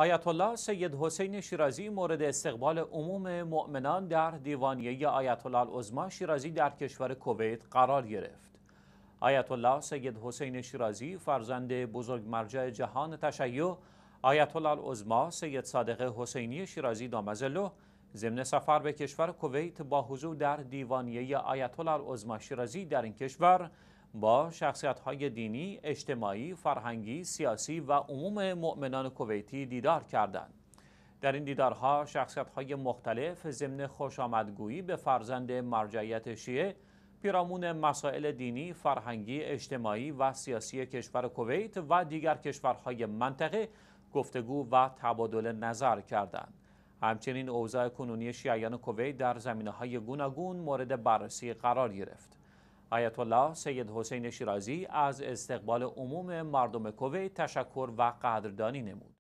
آیت الله سید حسین شیرازی مورد استقبال عموم مؤمنان در دیوانیه آیت الله العظما شیرازی در کشور کویت قرار گرفت. آیت الله سید حسین شیرازی فرزند بزرگ مرجع جهان تشیع آیت الله العظما سید صادق حسینی شیرازی دامزلو ضمن سفر به کشور کویت با حضور در دیوانیه آیت الله العظما شیرازی در این کشور با شخصیت های دینی، اجتماعی، فرهنگی، سیاسی و عموم مؤمنان کویتی دیدار کردند. در این دیدارها شخصیت های مختلف ضمن خوشامدگویی به فرزند مرجعیت شیعه پیرامون مسائل دینی، فرهنگی، اجتماعی و سیاسی کشور کویت و دیگر کشورهای منطقه گفتگو و تبادل نظر کردند. همچنین اوضاع کنونی شیعیان کویت در زمینه های گوناگون مورد بررسی قرار گرفت. آیت الله سید حسین شیرازی از استقبال عموم مردم کویت تشکر و قدردانی نمود.